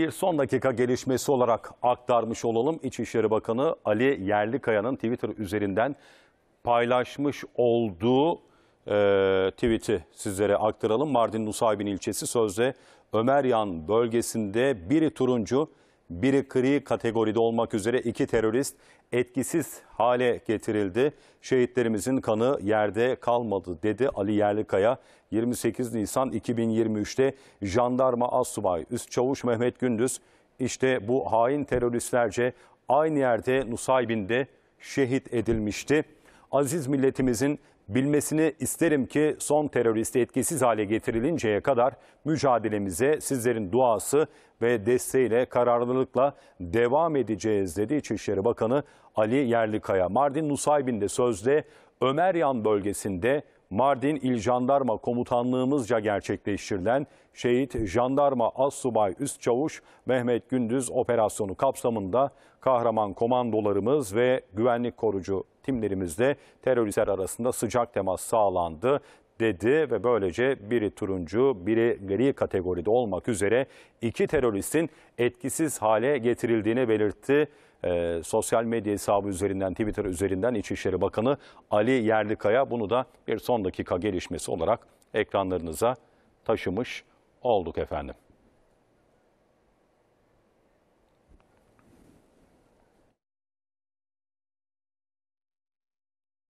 Bir son dakika gelişmesi olarak aktarmış olalım. İçişleri Bakanı Ali Yerlikaya'nın Twitter üzerinden paylaşmış olduğu e, tweet'i sizlere aktaralım. Mardin Nusaybin ilçesi sözde Ömeryan bölgesinde biri turuncu, biri gri kategoride olmak üzere iki terörist etkisiz hale getirildi. Şehitlerimizin kanı yerde kalmadı dedi Ali Yerlikaya. 28 Nisan 2023'te jandarma assubay üst çavuş Mehmet Gündüz işte bu hain teröristlerce aynı yerde Nusaybin'de şehit edilmişti aziz milletimizin bilmesini isterim ki son terörist etkisiz hale getirilinceye kadar mücadelemize sizlerin duası ve desteğiyle kararlılıkla devam edeceğiz dedi İçişleri Bakanı Ali Yerlikaya. Mardin Nusaybin'de sözde Ömeryan bölgesinde Mardin İl Jandarma Komutanlığımızca gerçekleştirilen Şehit Jandarma Assubay Üst Çavuş Mehmet Gündüz operasyonu kapsamında kahraman komandolarımız ve güvenlik korucu timlerimizde teröristler arasında sıcak temas sağlandı dedi ve böylece biri turuncu, biri gri kategoride olmak üzere iki teröristin etkisiz hale getirildiğini belirtti e, sosyal medya hesabı üzerinden, Twitter üzerinden İçişleri Bakanı Ali Yerlikaya bunu da bir son dakika gelişmesi olarak ekranlarınıza taşımış olduk efendim.